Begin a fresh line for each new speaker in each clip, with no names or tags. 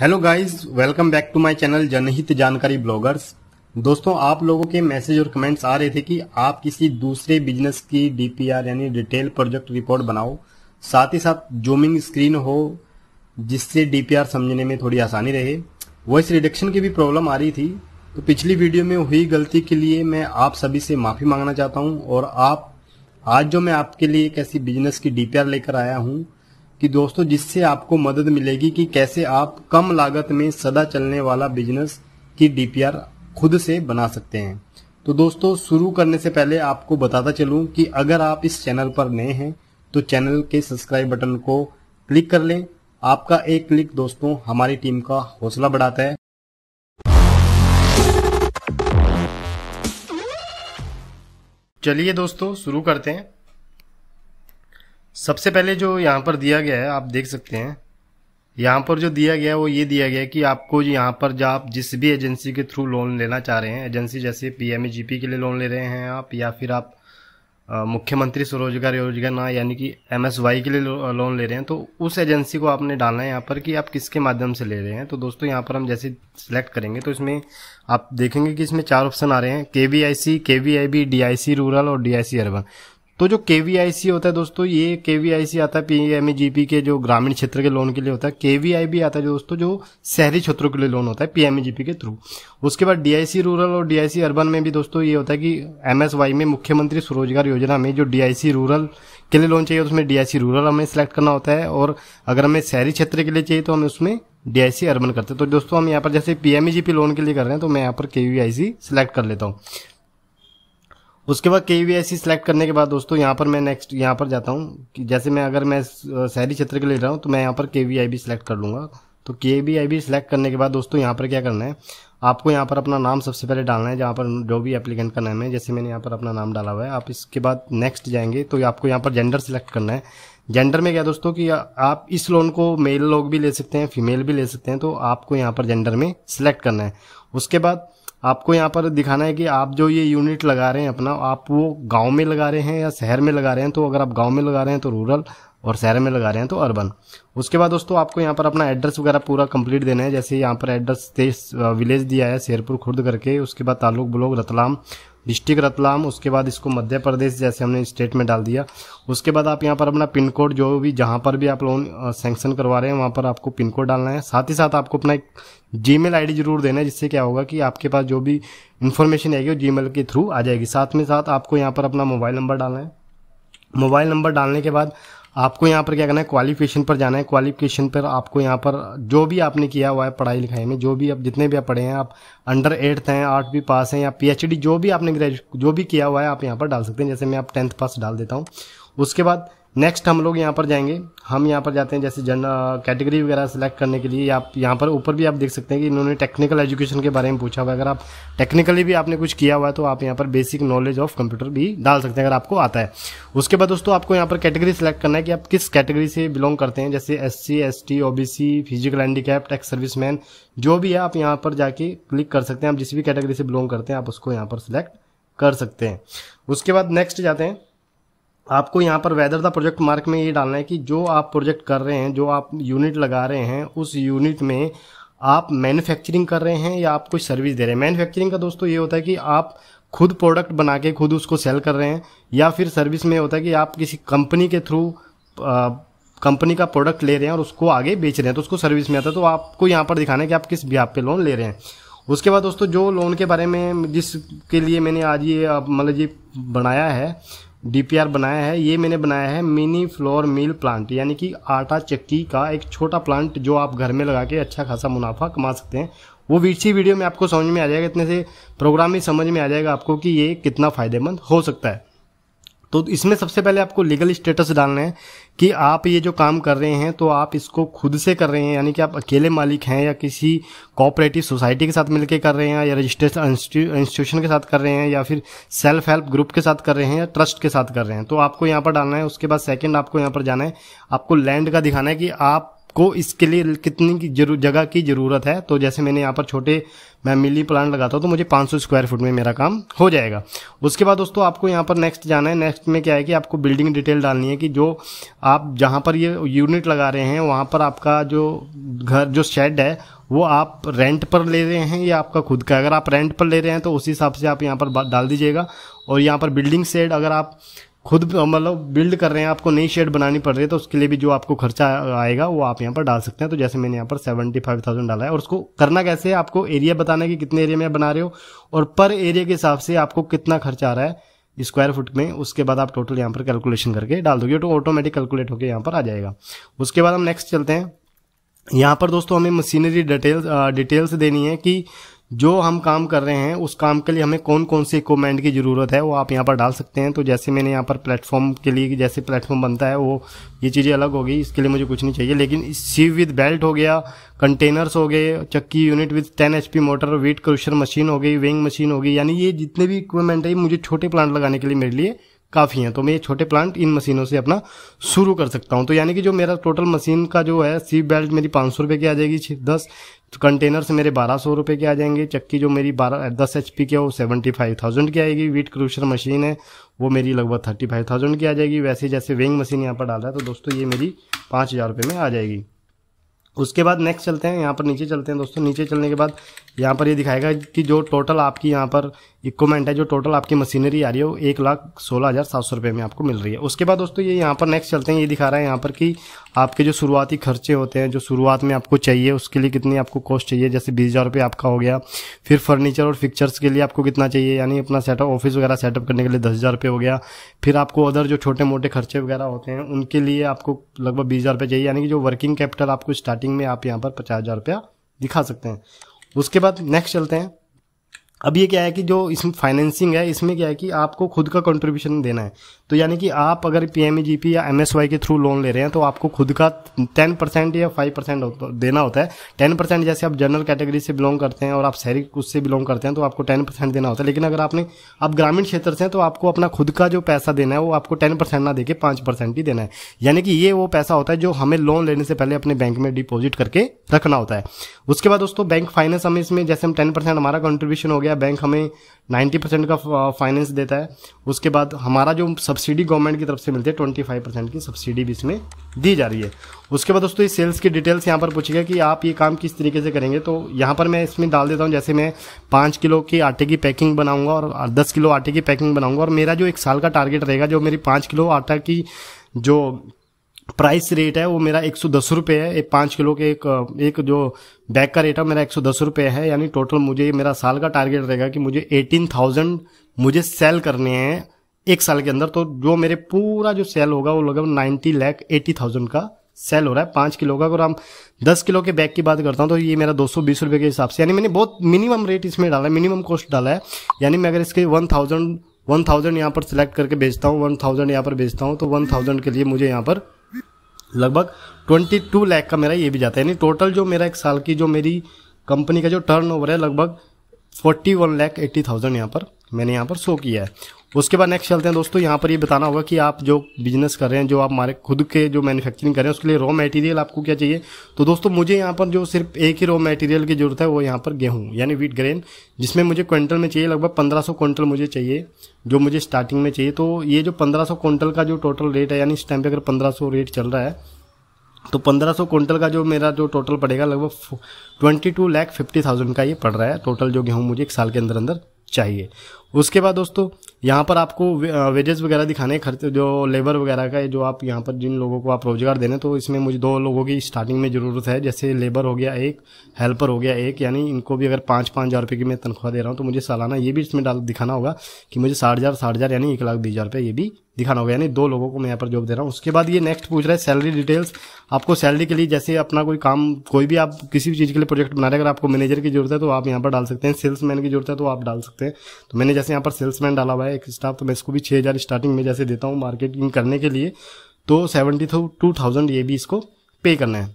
Hello guys welcome back to my channel Janhit Jankari bloggers दोस्तों आप लोगों के मैसेज और कमेंट्स आ रहे थे कि आप किसी दूसरे बिजनेस की डीपीआर यानी डिटेल प्रोजेक्ट रिपोर्ट बनाओ साथ ही साथ जूमिंग स्क्रीन हो जिससे डीपीआर समझने में थोड़ी आसानी रहे वॉइस रिडक्शन की भी प्रॉब्लम आ रही थी तो पिछली वीडियो में हुई गलती के लिए मैं आप सभी से माफ़ी मांगना चाहता हूँ और आप आज जो मैं आपके लिए एक ऐसी बिजनेस की डीपीआर लेकर आया हूँ कि दोस्तों जिससे आपको मदद मिलेगी कि कैसे आप कम लागत में सदा चलने वाला बिजनेस की डीपीआर खुद से बना सकते हैं तो दोस्तों शुरू करने से पहले आपको बताता चलूं कि अगर आप इस चैनल पर नए हैं तो चैनल के सब्सक्राइब बटन को क्लिक कर लें आपका एक क्लिक दोस्तों हमारी टीम का हौसला बढ़ाता है चलिए दोस्तों शुरू करते हैं सबसे पहले जो यहाँ पर दिया गया है आप देख सकते हैं यहाँ पर जो दिया गया है वो ये दिया गया है कि आपको यहाँ पर जो आप जिस भी एजेंसी के थ्रू लोन लेना चाह रहे हैं एजेंसी जैसे पी के लिए लोन ले रहे हैं आप या फिर आप मुख्यमंत्री स्वरोजगार योजना यानी कि एम के लिए लोन ले रहे हैं तो उस एजेंसी को आपने डालना है यहाँ पर कि आप किसके माध्यम से ले रहे हैं तो दोस्तों यहाँ पर हम जैसे सिलेक्ट करेंगे तो इसमें आप देखेंगे कि इसमें चार ऑप्शन आ रहे हैं के V I C K V I B D I C rural और डी आई सी अर्बन तो जो के होता है दोस्तों ये के आता है पी e के जो ग्रामीण क्षेत्र के लोन के लिए होता है के भी आता है दोस्तों जो शहरी क्षेत्रों के लिए लोन होता है पी e के थ्रू उसके बाद डीआईसी रूरल और डीआईसी अर्बन में भी दोस्तों ये होता है कि एमएसवाई में मुख्यमंत्री स्वरोजगार योजना में जो डीआईसी रूरल के लिए लोन चाहिए उसमें डीआईसी रूरल हमें सेलेक्ट करना होता है और अगर हमें शहरी क्षेत्र के लिए चाहिए तो हमें उसमें डीआईसी अर्बन करते हैं तो दोस्तों हम यहाँ पर जैसे पी लोन e के लिए कर रहे हैं तो मैं यहाँ पर केवीआईसी सेलेक्ट कर लेता हूँ उसके बाद के वी सेलेक्ट करने के बाद दोस्तों यहाँ पर मैं नेक्स्ट यहाँ पर जाता हूँ जैसे मैं अगर मैं शहरी क्षेत्र के ले रहा हूँ तो मैं यहाँ पर के वी सिलेक्ट कर लूँगा तो के वी सिलेक्ट करने के बाद दोस्तों यहाँ पर क्या करना है आपको यहाँ पर अपना नाम सबसे पहले डालना है जहाँ पर जो भी एप्लीकेंट का नाम है जैसे मैंने यहाँ पर अपना नाम डाला हुआ है आप इसके बाद नेक्स्ट जाएंगे तो आपको यहाँ पर जेंडर सिलेक्ट करना है जेंडर में क्या दोस्तों कि आप इस लोन को मेल लोग भी ले सकते हैं फीमेल भी ले सकते हैं तो आपको यहाँ पर जेंडर में सिलेक्ट करना है उसके बाद आपको यहाँ पर दिखाना है कि आप जो ये यूनिट लगा रहे हैं अपना आप वो गांव में लगा रहे हैं या शहर में लगा रहे हैं तो अगर आप गांव में लगा रहे हैं तो रूरल और शहर में लगा रहे हैं तो अर्बन उसके बाद दोस्तों आपको यहाँ पर अपना एड्रेस वगैरह पूरा कंप्लीट देना है जैसे यहाँ पर एड्रेस विलेज दिया है शेरपुर खुर्द करके उसके बाद ताल्लुक ब्लॉक रतलाम डिस्ट्रिक्ट रतलाम उसके बाद इसको मध्य प्रदेश जैसे हमने स्टेट में डाल दिया उसके बाद आप यहाँ पर अपना पिन कोड जो भी जहाँ पर भी आप लोन सेंक्शन करवा रहे हैं वहाँ पर आपको पिन कोड डालना है साथ ही साथ आपको अपना एक जी मेल जरूर देना है जिससे क्या होगा कि आपके पास जो भी इन्फॉर्मेशन आएगी वो जी के थ्रू आ जाएगी साथ में साथ आपको यहाँ पर अपना मोबाइल नंबर डालना है मोबाइल नंबर डालने के बाद आपको यहाँ पर क्या करना है क्वालिफिकेशन पर जाना है क्वालिफिकेशन पर आपको यहाँ पर जो भी आपने किया हुआ है पढ़ाई लिखाई में जो भी आप जितने भी आप पढ़े हैं आप अंडर एट्थ हैं आर्ट भी पास हैं या पीएचडी जो भी आपने ग्रेजुएट जो भी किया हुआ है आप यहाँ पर डाल सकते हैं जैसे मैं आप टेंथ पास डाल देता हूँ उसके बाद नेक्स्ट हम लोग यहाँ पर जाएंगे हम यहाँ पर जाते हैं जैसे जन कैटेगरी uh, वगैरह सेलेक्ट करने के लिए आप यहाँ पर ऊपर भी आप देख सकते हैं कि इन्होंने टेक्निकल एजुकेशन के बारे में पूछा हुआ है अगर आप टेक्निकली भी आपने कुछ किया हुआ है तो आप यहाँ पर बेसिक नॉलेज ऑफ कंप्यूटर भी डाल सकते हैं अगर आपको आता है उसके बाद दोस्तों आपको यहाँ पर कैटेगरी सेलेक्ट करना है कि आप किस कैटेगरी से बिलोंग करते हैं जैसे S C S T O B C physical handicap ex service man जो भी है आप यहाँ पर जाके क्लिक कर सकते हैं आप जिस भी कैटेगरी से बिलोंग करते हैं आप उसको यहाँ पर सिलेक्ट कर सकते हैं उसके बाद नेक्स्ट जाते हैं आपको यहाँ पर वेदर द प्रोजेक्ट मार्क में ये डालना है कि जो आप प्रोजेक्ट कर रहे हैं जो आप यूनिट लगा रहे हैं उस यूनिट में आप मैन्युफैक्चरिंग कर रहे हैं या आप कोई सर्विस दे रहे हैं मैन्युफैक्चरिंग का दोस्तों ये होता है कि आप खुद प्रोडक्ट बना के खुद उसको सेल कर रहे हैं या फिर सर्विस में होता है कि आप किसी कंपनी के थ्रू कंपनी का प्रोडक्ट ले रहे हैं और उसको आगे बेच रहे हैं तो उसको सर्विस में आता है तो आपको यहाँ पर दिखाना है कि आप किस भी पे लोन ले रहे हैं उसके बाद दोस्तों जो लोन के बारे में जिसके लिए मैंने आज ये मतलब ये बनाया है डीपीआर बनाया है ये मैंने बनाया है मिनी फ्लोर मिल प्लांट यानी कि आटा चक्की का एक छोटा प्लांट जो आप घर में लगा के अच्छा खासा मुनाफा कमा सकते हैं वो वीसी वीडियो में आपको समझ में आ जाएगा इतने से प्रोग्राम ही समझ में आ जाएगा आपको कि ये कितना फ़ायदेमंद हो सकता है तो इसमें सबसे पहले आपको लीगल स्टेटस डालना है कि आप ये जो काम कर रहे हैं तो आप इसको खुद से कर रहे हैं यानी कि आप अकेले मालिक हैं या किसी कोऑपरेटिव सोसाइटी के साथ मिलकर कर रहे हैं या रजिस्टर्ड इंस्टीट्यूशन के साथ कर रहे हैं या फिर सेल्फ हेल्प ग्रुप के साथ कर रहे हैं या ट्रस्ट के साथ कर रहे हैं तो आपको यहाँ पर डालना है उसके बाद सेकेंड आपको यहाँ पर जाना है आपको लैंड का दिखाना है कि आप को इसके लिए कितनी की जरूर जगह की ज़रूरत है तो जैसे मैंने यहाँ पर छोटे मैं मिली प्लांट लगाता हूँ तो मुझे 500 स्क्वायर फुट में मेरा काम हो जाएगा उसके बाद दोस्तों आपको यहाँ पर नेक्स्ट जाना है नेक्स्ट में क्या है कि आपको बिल्डिंग डिटेल डालनी है कि जो आप जहाँ पर ये यूनिट लगा रहे हैं वहाँ पर आपका जो घर जो शेड है वो आप रेंट पर ले रहे हैं या आपका खुद का अगर आप रेंट पर ले रहे हैं तो उसी हिसाब से आप यहाँ पर डाल दीजिएगा और यहाँ पर बिल्डिंग शेड अगर आप खुद मतलब बिल्ड कर रहे हैं आपको नई शेड बनानी पड़ रही है तो उसके लिए भी जो आपको खर्चा आएगा वो आप यहाँ पर डाल सकते हैं तो जैसे मैंने यहाँ पर सेवेंटी फाइव थाउजेंड डाला है और उसको करना कैसे है आपको एरिया बताना है कि कितने एरिया में बना रहे हो और पर एरिया के हिसाब से आपको कितना खर्चा आ रहा है स्क्वायर फुट में उसके बाद आप टोटल यहाँ पर कैलकुलेशन करके डाल दोगे तो ऑटोमेटिक कैलकुलेट होकर यहाँ पर आ जाएगा उसके बाद हम नेक्स्ट चलते हैं यहाँ पर दोस्तों हमें मशीनरी डिटेल्स डिटेल्स देनी है कि जो हम काम कर रहे हैं उस काम के लिए हमें कौन कौन से इक्वमेंट की ज़रूरत है वो आप यहाँ पर डाल सकते हैं तो जैसे मैंने यहाँ पर प्लेटफॉर्म के लिए जैसे प्लेटफॉर्म बनता है वो ये चीज़ें अलग होगी इसके लिए मुझे कुछ नहीं चाहिए लेकिन सीव विद बेल्ट हो गया कंटेनर्स हो गए चक्की unit with ten H motor wheat crusher machine हो गई विंग मशीन होगी यानी ये जितने भी इक्वमेंट है ये मुझे छोटे प्लांट लगाने के लिए मेरे लिए काफ़ी हैं तो मैं ये छोटे प्लांट इन मशीनों से अपना शुरू कर सकता हूँ तो यानी कि जो मेरा टोटल मशीन का जो है सी बेल्ट मेरी पाँच सौ रुपये की आ जाएगी दस तो कंटेनर से मेरे बारह सौ रुपये के आ जाएंगे चक्की जो मेरी बारह दस एच पी की है वो सेवेंटी फाइव थाउजेंड की आएगी वीट क्रूशर मशीन है वो मेरी लगभग थर्टी फाइव थाउजेंड की आ जाएगी वैसे जैसे वेइंग मशीन यहाँ पर डाल रहा है तो दोस्तों ये मेरी पाँच हज़ार रुपये में आ जाएगी उसके बाद नेक्स्ट चलते हैं यहाँ पर नीचे चलते हैं दोस्तों नीचे चलने के बाद यहाँ पर ये यह दिखाएगा कि जो टोटल आपकी यहाँ पर इक्वमेंट है जो टोटल आपकी मशीनरी आ रही है वो एक लाख सोलह हज़ार सात सौ रुपये में आपको मिल रही है उसके बाद दोस्तों ये यहाँ पर नेक्स्ट चलते हैं ये दिखा रहा है यहाँ पर कि आपके जो शुरुआती खर्चे होते हैं जो शुरुआत में आपको चाहिए उसके लिए कितनी आपको कॉस्ट चाहिए जैसे बीस हज़ार रुपये आपका हो गया फिर फर्नीचर और फिक्चर्स के लिए आपको कितना चाहिए यानी अपना सेटअप ऑफिस वगैरह सेटअप करने के लिए दस हज़ार रुपये हो गया फिर आपको अदर जो छोटे मोटे खर्चे वगैरह होते हैं उनके लिए आपको लगभग बीस हज़ार रुपये चाहिए यानी कि जो वर्किंग कैपिटल आपको स्टार्टिंग में आप यहाँ पर पचास हज़ार रुपया दिखा सकते हैं उसके बाद नेक्स्ट चलते हैं अब ये क्या है कि जो इसमें फाइनेंसिंग है इसमें क्या है कि आपको खुद का कंट्रीब्यूशन देना है तो यानी कि आप अगर पी e या एम के थ्रू लोन ले रहे हैं तो आपको खुद का टेन परसेंट या फाइव परसेंट देना होता है टेन परसेंट जैसे आप जनरल कैटेगरी से बिलोंग करते हैं और आप शहरी कुछ से बिलोंग करते हैं तो आपको टेन परसेंट देना होता है लेकिन अगर आपने आप ग्रामीण क्षेत्र से हैं तो आपको अपना खुद का जो पैसा देना है वो आपको टेन परसेंट ना देके पाँच परसेंट ही देना है यानी कि ये वो पैसा होता है जो हमें लोन लेने से पहले अपने बैंक में डिपॉजिट करके रखना होता है उसके बाद दोस्तों बैंक फाइनेंस हमें इसमें जैसे हम टेन परसेंट हमारा कंट्रीब्यूशन हो गया या बैंक हमें 90 परसेंट का फाइनेंस देता है उसके बाद हमारा जो सब्सिडी गवर्नमेंट की तरफ से मिलती है 25 परसेंट की सब्सिडी भी इसमें दी जा रही है उसके बाद दोस्तों इस सेल्स की डिटेल्स यहाँ पर पूछेगा कि आप ये काम किस तरीके से करेंगे तो यहाँ पर मैं इसमें डाल देता हूँ जैसे मैं पाँच किलो की आटे की पैकिंग बनाऊँगा और दस किलो आटे की पैकिंग बनाऊँगा और मेरा जो एक साल का टारगेट रहेगा जो मेरी पाँच किलो आटा की जो प्राइस रेट है वो मेरा एक सौ दस रुपये है एक पाँच किलो के एक एक जो बैग का रेट है मेरा एक सौ दस रुपये है यानी टोटल मुझे मेरा साल का टारगेट रहेगा कि मुझे एटीन थाउजेंड मुझे सेल करने हैं एक साल के अंदर तो जो मेरे पूरा जो सेल होगा वो लगभग नाइन्टी लैख एटी थाउजेंड का सेल हो रहा है पाँच किलो का अगर हम दस किलो के बैग की बात करता हूँ तो ये मेरा दो सौ बीस रुपये के हिसाब से यानी मैंने बहुत मिनिमम रेट इसमें डाला है मिनिमम कॉस्ट डाला है यानी मैं अगर इसके वन थाउजेंड वन थाउजेंड यहाँ पर सिलेक्ट करके बेचता हूँ वन थाउजेंड यहाँ पर बेचता हूँ तो वन थाउजेंड के लिए मुझे यहाँ पर लगभग ट्वेंटी टू लैख का मेरा ये भी जाता है यानी टोटल जो मेरा एक साल की जो मेरी कंपनी का जो टर्न ओवर है लगभग forty one lakh eighty thousand यहाँ पर मैंने यहाँ पर शो किया है उसके बाद नेक्स्ट चलते हैं दोस्तों यहाँ पर ये बताना होगा कि आप जो बिजनेस कर रहे हैं जो आप हमारे खुद के जो मैन्युफैक्चरिंग कर रहे हैं उसके लिए रॉ मटेरियल आपको क्या चाहिए तो दोस्तों मुझे यहाँ पर जो सिर्फ एक ही रॉ मटेरियल की जरूरत है वो यहाँ पर गेहूँ यानी व्हीट ग्रेन जिसमें मुझे क्विंटल में चाहिए लगभग पंद्रह सौ क्विंटल मुझे चाहिए जो मुझे स्टार्टिंग में चाहिए तो ये जो पंद्रह सौ क्विंटल का जो टोटल रेट है यानी इस टाइम पर अगर पंद्रह सौ रेट चल रहा है तो 1500 क्विंटल का जो मेरा जो टोटल पड़ेगा लगभग 22 लैख फिफ्टी थाउजेंड का ये पड़ रहा है टोटल जो गेहूँ मुझे एक साल के अंदर अंदर चाहिए उसके बाद दोस्तों यहाँ पर आपको वेजेस वगैरह दिखाने खर्च जो लेबर वगैरह का जो आप यहाँ पर जिन लोगों को आप रोजगार देने तो इसमें मुझे दो लोगों की स्टार्टिंग में ज़रूरत है जैसे लेबर हो गया एक हेल्पर हो गया एक यानी इनको भी अगर पाँच पाँच हज़ार रुपये की मैं तनख्वाह दे रहा हूँ तो मुझे सालाना ये भी इसमें डाल दिखाना होगा कि मुझे साठ हज़ार साठ हज़ार यानी एक लाख बीस हज़ार रुपये ये भी दिखाना होगा यानी दो लोगों को मैं यहाँ पर जॉब दे रहा हूँ उसके बाद ये नेक्स्ट पूछ रहा है सैलरी डिटेल्स आपको सैलरी के लिए जैसे अपना कोई काम कोई भी आप किसी भी चीज़ के लिए प्रोजेक्ट बना रहे अगर आपको मैनेजर की जरूरत है तो आप यहाँ पर डाल सकते हैं सेल्समैन की जरूरत है तो आप डाल सकते हैं तो मैंने जैसे यहाँ पर सेल्समैन डाला हुआ है एक स्टाफ तो मैं इसको भी छः हज़ार स्टार्टिंग में जैसे देता हूँ मार्केटिंग करने के लिए तो सेवेंटी टू थाउजेंड ये भी इसको पे करना है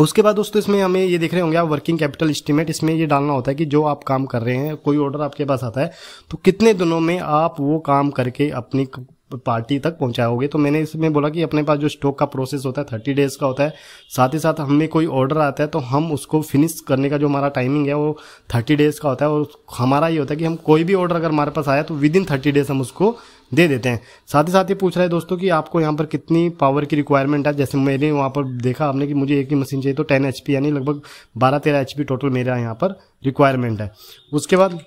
उसके बाद दोस्तों इसमें हमें ये देख रहे होंगे आप वर्किंग कैपिटल इस्टीमेट इसमें ये डालना होता है कि जो आप काम कर रहे हैं कोई ऑर्डर आपके पास आता है तो कितने दिनों में आप वो काम करके अपनी पार्टी तक पहुंचाओगे तो मैंने इसमें बोला कि अपने पास जो स्टॉक का प्रोसेस होता है थर्टी डेज का होता है साथ ही साथ हमें कोई ऑर्डर आता है तो हम उसको फिनिश करने का जो हमारा टाइमिंग है वो थर्टी डेज का होता है और हमारा ये होता है कि हम कोई भी ऑर्डर अगर हमारे पास आया तो विद इन थर्टी डेज हम उसको दे देते हैं साथ ही साथ ये पूछ रहे हैं दोस्तों कि आपको यहाँ पर कितनी पावर की रिक्वायरमेंट है जैसे मैंने वहाँ पर देखा आपने कि मुझे एक ही मशीन चाहिए तो टेन एच यानी लगभग बारह तेरह एच टोटल मेरा यहाँ पर रिक्वायरमेंट है उसके बाद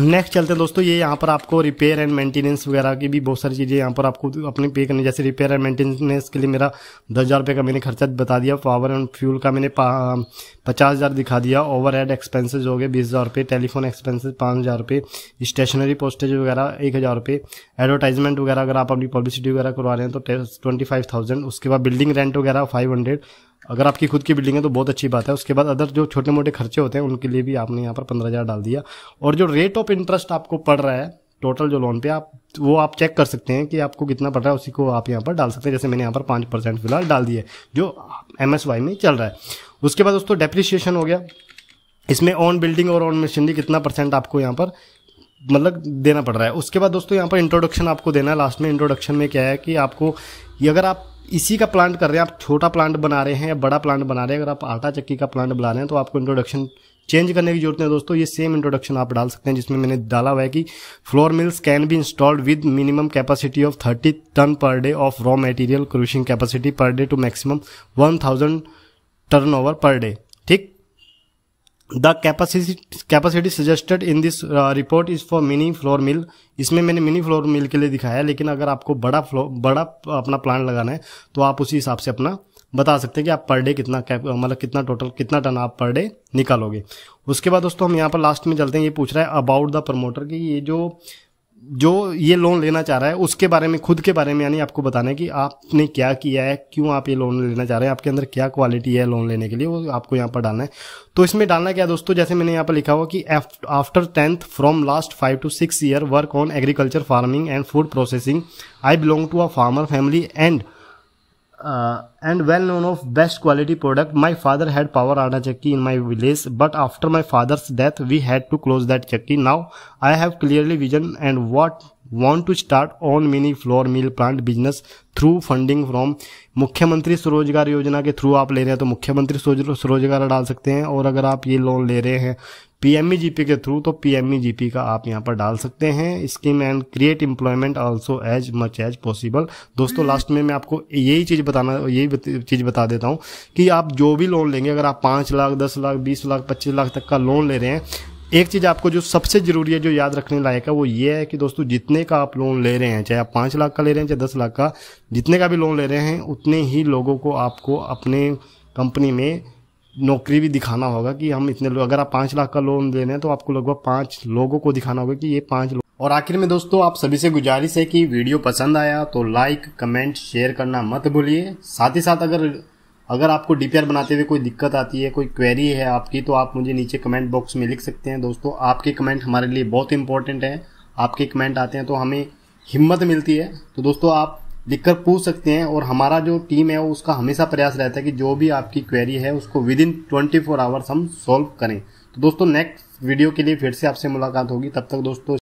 नेक्स्ट चलते हैं दोस्तों ये यहाँ पर आपको रिपेयर एंड मेंटेनेंस वगैरह की भी बहुत सारी चीज़ें यहाँ पर आपको अपने पे करनी जैसे रिपेयर एंड मेंटेनेंस के लिए मेरा दस हज़ार रुपये का मैंने खर्चा बता दिया पावर एंड फ्यूल का मैंने पचास हज़ार दिखा दिया ओवर हेड एक्सपेंसेज हो गए बीस हज़ार रुपये टेलीफोन एक्सपेंसेज पाँच हज़ार रुपये स्टेशनरी पोस्टेज वगैरह एक हज़ार रुपये एडवर्टाइजमेंट वगैरह अगर आप अपनी पब्लिसिटी वगैरह करवा रहे हैं तो ट्वेंटी फाइव थाउजेंड उसके बाद बिल्डिंग रेंट वगैरह फाइव हंड्रेड अगर आपकी खुद की बिल्डिंग है तो बहुत अच्छी बात है उसके बाद अदर जो छोटे मोटे खर्चे होते हैं उनके लिए भी आपने यहाँ पर पंद्रह हज़ार डाल दिया और जो रेट ऑफ इंटरेस्ट आपको पड़ रहा है टोटल जो लोन पे आप वो आप चेक कर सकते हैं कि आपको कितना पड़ रहा है उसी को आप यहाँ पर डाल सकते हैं जैसे मैंने यहाँ पर पाँच परसेंट फिलहाल डाल दिए जो एम में चल रहा है उसके बाद दोस्तों डेप्रिसिएशन हो गया इसमें ऑन बिल्डिंग और ऑन मशीनरी कितना परसेंट आपको यहाँ पर मतलब देना पड़ रहा है उसके बाद दोस्तों यहाँ पर इंट्रोडक्शन आपको देना है लास्ट में इंट्रोडक्शन में क्या है कि आपको अगर आप इसी का प्लांट कर रहे हैं आप छोटा प्लांट बना रहे हैं या बड़ा प्लांट बना रहे हैं अगर आप आटा चक्की का प्लांट बना रहे हैं तो आपको इंट्रोडक्शन चेंज करने की जरूरत है दोस्तों ये सेम इंट्रोडक्शन आप डाल सकते हैं जिसमें मैंने डाला हुआ है कि flour mills can be installed with minimum capacity of 30 ton per day of raw material crushing capacity per day to maximum 1000 turnover per day the capacity capacity suggested in this report is for mini flour mill इसमें मैंने mini flour मिल के लिए दिखाया है लेकिन अगर आपको बड़ा फ्लोर बड़ा अपना प्लांट लगाना है तो आप उसी हिसाब से अपना बता सकते हैं कि आप पर डे कितना मतलब कितना टोटल कितना टन आप पर डे निकालोगे उसके बाद दोस्तों हम यहाँ पर लास्ट में चलते हैं ये पूछ रहा है अबाउट द प्रमोटर कि ये जो जो ये लोन लेना चाह रहा है उसके बारे में खुद के बारे में यानी आपको बताना है कि आपने क्या किया है क्यों आप ये लोन लेना चाह रहे हैं आपके अंदर क्या क्वालिटी है लोन लेने के लिए वो आपको यहाँ पर डालना है तो इसमें डालना क्या दोस्तों जैसे मैंने यहाँ पर लिखा हुआ कि after tenth from last five to six year work on agriculture farming and food processing I belong to a farmer family and uh, and well known of best quality product. My father had power ada chakki in my village, but after my father's death, we had to close that chakki. Now I have clearly vision and what want to start on mini flour mill plant business through funding from Mukhyamantri Swarozgar योजना के through आप ले रहे हैं तो मुख्यमंत्री स्वरोजगार डाल सकते हैं और अगर आप ये लोन ले रहे हैं पीएमईजीपी e के थ्रू तो पीएमईजीपी e का आप यहाँ पर डाल सकते हैं scheme and create employment also as much as possible दोस्तों लास्ट में मैं आपको यही चीज़ बताना यही चीज़ बता देता हूँ कि आप जो भी लोन लेंगे अगर आप पाँच लाख दस लाख बीस लाख पच्चीस लाख तक का लोन ले रहे हैं एक चीज़ आपको जो सबसे ज़रूरी है जो याद रखने लायक है वो ये है कि दोस्तों जितने का आप लोन ले रहे हैं चाहे आप पाँच लाख का ले रहे हैं चाहे दस लाख का जितने का भी लोन ले रहे हैं उतने ही लोगों को आपको अपने कंपनी में नौकरी भी दिखाना होगा कि हम इतने लोग अगर आप पाँच लाख का लोन ले रहे हैं तो आपको लगभग पाँच लोगों को दिखाना होगा कि ये पाँच और आखिर में दोस्तों आप सभी से गुजारिश है कि वीडियो पसंद आया तो लाइक कमेंट शेयर करना मत भूलिए साथ ही साथ अगर अगर आपको डीपीआर बनाते हुए कोई दिक्कत आती है कोई क्वेरी है आपकी तो आप मुझे नीचे कमेंट बॉक्स में लिख सकते हैं दोस्तों आपके कमेंट हमारे लिए बहुत इंपॉर्टेंट है आपके कमेंट आते हैं तो हमें हिम्मत मिलती है तो दोस्तों आप लिखकर पूछ सकते हैं और हमारा जो टीम है वो उसका हमेशा प्रयास रहता है कि जो भी आपकी क्वेरी है उसको within twenty four hours हम सॉल्व करें तो दोस्तों नेक्स्ट वीडियो के लिए फिर से आपसे मुलाकात होगी तब तक दोस्तों